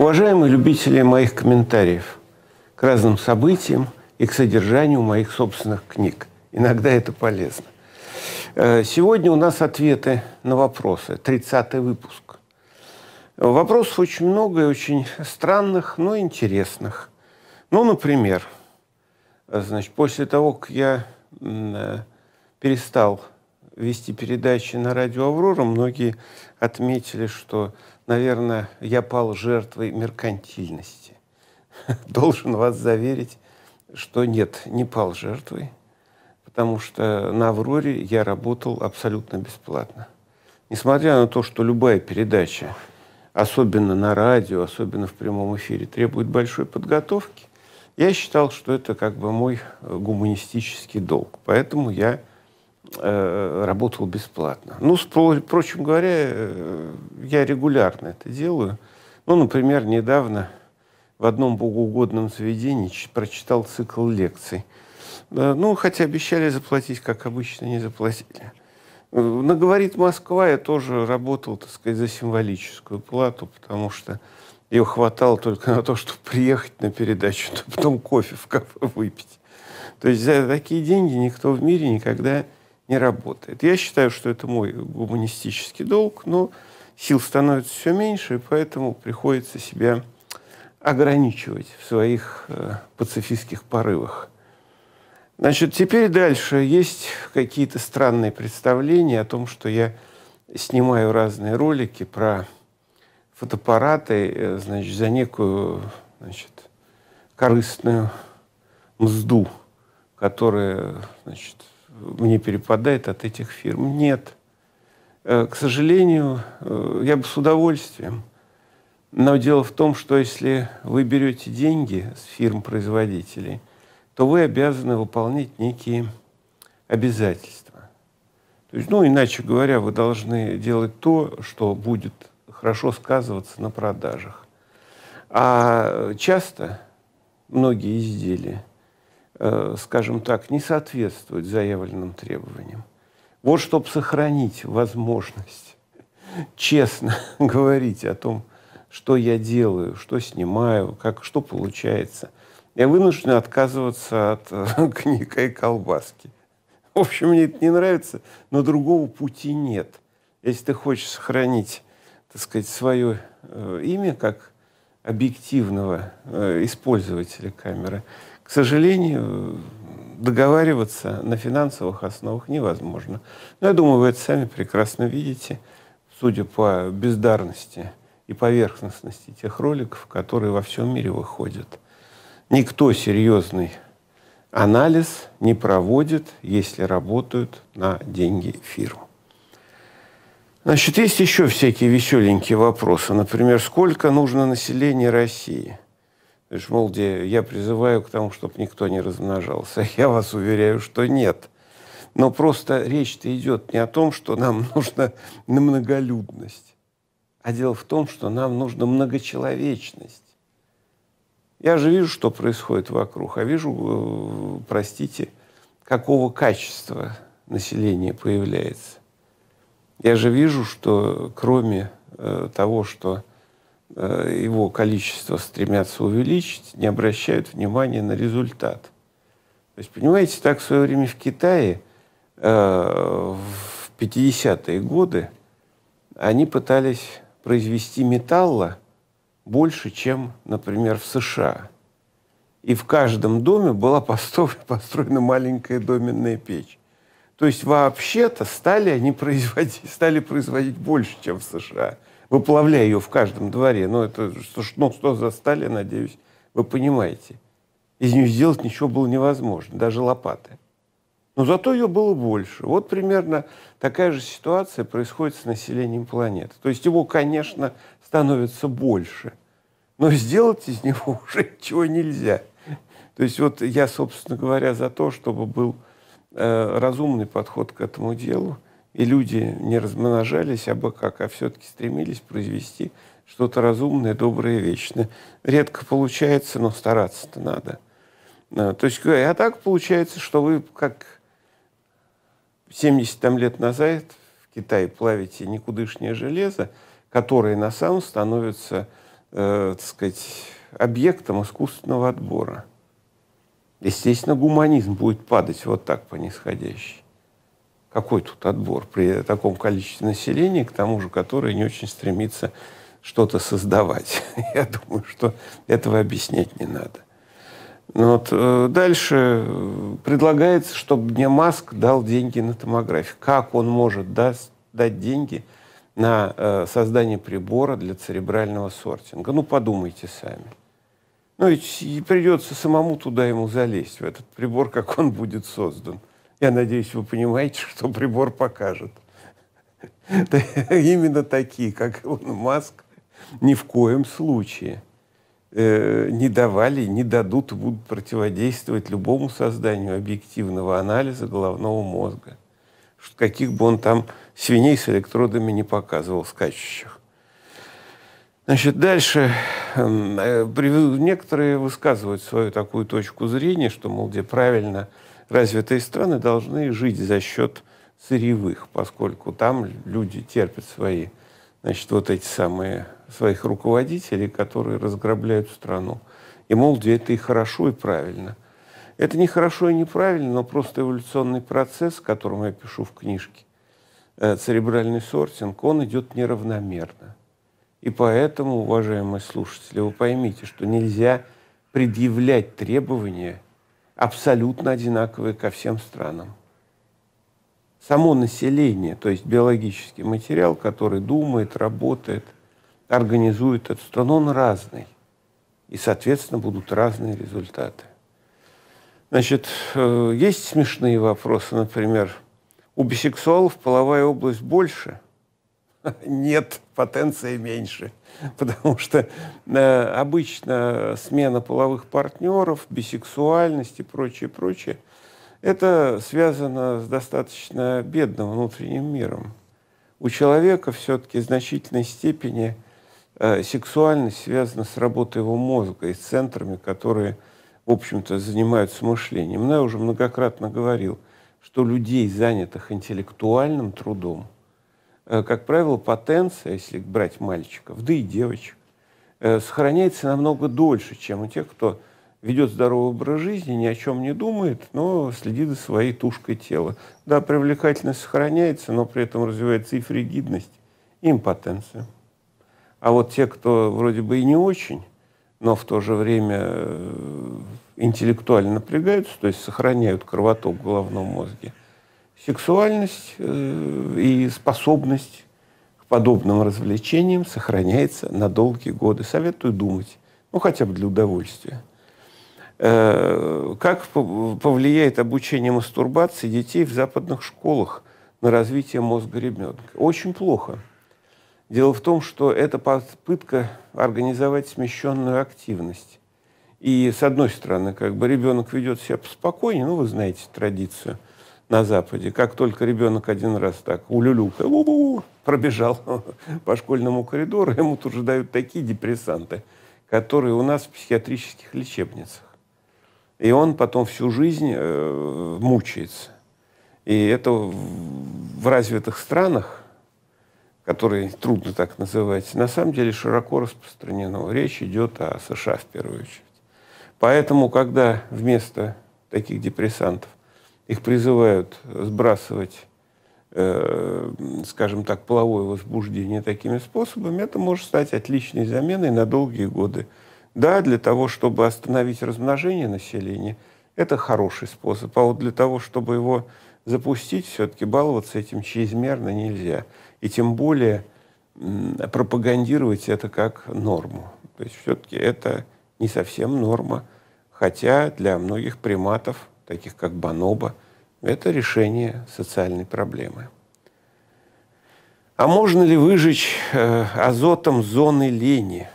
Уважаемые любители моих комментариев к разным событиям и к содержанию моих собственных книг. Иногда это полезно. Э, сегодня у нас ответы на вопросы. 30 выпуск. Вопросов очень много и очень странных, но интересных. Ну, например, значит, после того, как я э, перестал вести передачи на радио «Аврора», многие отметили, что, наверное, я пал жертвой меркантильности. Должен вас заверить, что нет, не пал жертвой, потому что на «Авроре» я работал абсолютно бесплатно. Несмотря на то, что любая передача, особенно на радио, особенно в прямом эфире, требует большой подготовки, я считал, что это как бы мой гуманистический долг. Поэтому я Э, работал бесплатно. Ну, впрочем говоря, э, я регулярно это делаю. Ну, например, недавно в одном богоугодном заведении прочитал цикл лекций. Ну, хотя обещали заплатить, как обычно, не заплатили. Э, на «Говорит Москва» я тоже работал, так сказать, за символическую плату, потому что ее хватало только на то, чтобы приехать на передачу, а потом кофе в кафе выпить. То есть за такие деньги никто в мире никогда не не работает. Я считаю, что это мой гуманистический долг, но сил становится все меньше, и поэтому приходится себя ограничивать в своих э, пацифистских порывах. Значит, теперь дальше есть какие-то странные представления о том, что я снимаю разные ролики про фотоаппараты, э, значит, за некую, значит, корыстную мзду, которая, значит, мне перепадает от этих фирм. Нет. Э, к сожалению, э, я бы с удовольствием. Но дело в том, что если вы берете деньги с фирм-производителей, то вы обязаны выполнять некие обязательства. То есть, ну, иначе говоря, вы должны делать то, что будет хорошо сказываться на продажах. А часто многие изделия Э, скажем так, не соответствует заявленным требованиям. Вот чтобы сохранить возможность честно говорить о том, что я делаю, что снимаю, как, что получается. Я вынужден отказываться от э, коньяка и колбаски. В общем, мне это не нравится, но другого пути нет. Если ты хочешь сохранить, так сказать, свое э, имя как объективного использователя камеры, к сожалению, договариваться на финансовых основах невозможно. Но я думаю, вы это сами прекрасно видите, судя по бездарности и поверхностности тех роликов, которые во всем мире выходят. Никто серьезный анализ не проводит, если работают на деньги фирм. Значит, есть еще всякие веселенькие вопросы. Например, сколько нужно населения России – Шмолди, я призываю к тому, чтобы никто не размножался. Я вас уверяю, что нет. Но просто речь-то идет не о том, что нам нужна многолюдность, а дело в том, что нам нужна многочеловечность. Я же вижу, что происходит вокруг, а вижу, э, простите, какого качества население появляется. Я же вижу, что кроме э, того, что Э, его количество стремятся увеличить, не обращают внимания на результат. То есть, понимаете, так в свое время в Китае э, в 50-е годы они пытались произвести металла больше, чем, например, в США. И в каждом доме была построена маленькая доменная печь. То есть вообще-то стали они производить, стали производить больше, чем в США – выплавляя ее в каждом дворе. Ну, это что, ну, что застали, надеюсь, вы понимаете. Из нее сделать ничего было невозможно, даже лопаты. Но зато ее было больше. Вот примерно такая же ситуация происходит с населением планеты. То есть его, конечно, становится больше, но сделать из него уже ничего нельзя. То есть вот я, собственно говоря, за то, чтобы был э, разумный подход к этому делу – и люди не размножались, а бы как, а все-таки стремились произвести что-то разумное, доброе, вечное. Редко получается, но стараться-то надо. А, то есть, а так получается, что вы как 70 там, лет назад в Китае плавите никудышнее железо, которое на самом становится, э, так сказать, объектом искусственного отбора. Естественно, гуманизм будет падать вот так по нисходящей. Какой тут отбор при таком количестве населения, к тому же, которое не очень стремится что-то создавать? Я думаю, что этого объяснять не надо. Ну вот. Э, дальше э, предлагается, чтобы мне Маск дал деньги на томографию. Как он может даст, дать деньги на э, создание прибора для церебрального сортинга? Ну, подумайте сами. Ну, и придется самому туда ему залезть, в этот прибор, как он будет создан. Я надеюсь, вы понимаете, что прибор покажет. Именно такие, как Илон Маск, ни в коем случае э, не давали, не дадут и будут противодействовать любому созданию объективного анализа головного мозга. Каких бы он там свиней с электродами не показывал, скачущих. Значит, дальше эм, э, некоторые высказывают свою такую точку зрения, что, мол, где правильно – развитые страны должны жить за счет сырьевых, поскольку там люди терпят свои, значит, вот эти самые, своих руководителей, которые разграбляют страну. И, мол, это и хорошо, и правильно. Это не хорошо и неправильно, но просто эволюционный процесс, о котором я пишу в книжке, э, церебральный сортинг, он идет неравномерно. И поэтому, уважаемые слушатели, вы поймите, что нельзя предъявлять требования – абсолютно одинаковые ко всем странам. Само население, то есть биологический материал, который думает, работает, организует эту страну, он разный. И, соответственно, будут разные результаты. Значит, э, есть смешные вопросы, например, у бисексуалов половая область больше – нет, потенция меньше. Потому что э, обычно смена половых партнеров, бисексуальность и прочее, прочее, это связано с достаточно бедным внутренним миром. У человека все-таки в значительной степени э, сексуальность связана с работой его мозга и с центрами, которые, в общем-то, занимаются мышлением. Но ну, я уже многократно говорил, что людей, занятых интеллектуальным трудом – Э, как правило, потенция, если брать мальчиков, да и девочек, э, сохраняется намного дольше, чем у тех, кто ведет здоровый образ жизни, ни о чем не думает, но следит за своей тушкой тела. Да, привлекательность сохраняется, но при этом развивается и фригидность, и импотенция. А вот те, кто вроде бы и не очень, но в то же время э, интеллектуально напрягаются, то есть сохраняют кровоток в головном мозге – сексуальность э, и способность к подобным развлечениям сохраняется на долгие годы. Советую думать, ну хотя бы для удовольствия. Э, как повлияет обучение мастурбации детей в западных школах на развитие мозга ребенка? Очень плохо. Дело в том, что это попытка организовать смещенную активность. И с одной стороны, как бы ребенок ведет себя спокойнее, ну вы знаете традицию – на Западе. Как только ребенок один раз так улюлюка, пробежал по школьному коридору, ему тут же дают такие депрессанты, которые у нас в психиатрических лечебницах. И он потом всю жизнь э, мучается. И это в развитых странах, которые трудно так называть, на самом деле широко распространено. Речь идет о США в первую очередь. Поэтому, когда вместо таких депрессантов их призывают сбрасывать, э, скажем так, половое возбуждение такими способами, это может стать отличной заменой на долгие годы. Да, для того, чтобы остановить размножение населения, это хороший способ. А вот для того, чтобы его запустить, все-таки баловаться этим чрезмерно нельзя. И тем более пропагандировать это как норму. То есть все-таки это не совсем норма, хотя для многих приматов таких как Баноба, это решение социальной проблемы. А можно ли выжечь э, азотом зоны лени,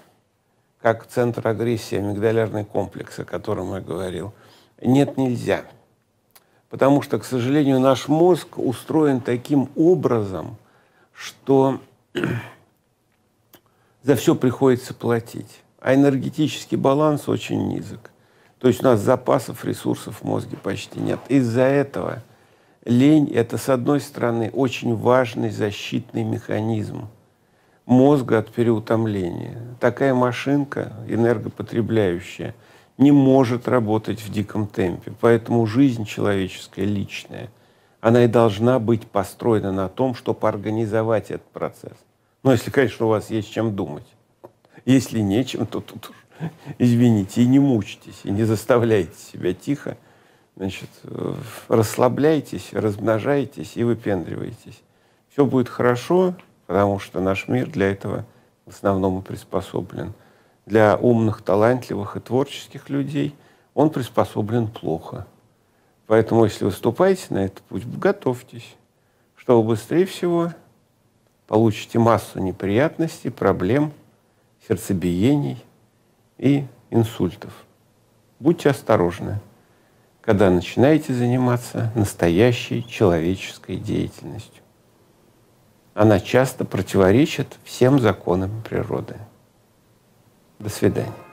как центр агрессии, амигдалярный комплекс, о котором я говорил? Нет, нельзя. Потому что, к сожалению, наш мозг устроен таким образом, что за все приходится платить. А энергетический баланс очень низок. То есть у нас запасов, ресурсов в мозге почти нет. Из-за этого лень – это, с одной стороны, очень важный защитный механизм мозга от переутомления. Такая машинка, энергопотребляющая, не может работать в диком темпе. Поэтому жизнь человеческая, личная, она и должна быть построена на том, чтобы организовать этот процесс. Ну, если, конечно, у вас есть чем думать. Если нечем, то тут уже извините, и не мучитесь и не заставляйте себя тихо. Значит, расслабляйтесь, размножайтесь и выпендривайтесь. Все будет хорошо, потому что наш мир для этого в основном и приспособлен. Для умных, талантливых и творческих людей он приспособлен плохо. Поэтому, если выступаете на этот путь, готовьтесь, что вы быстрее всего получите массу неприятностей, проблем, сердцебиений, и инсультов. Будьте осторожны, когда начинаете заниматься настоящей человеческой деятельностью. Она часто противоречит всем законам природы. До свидания.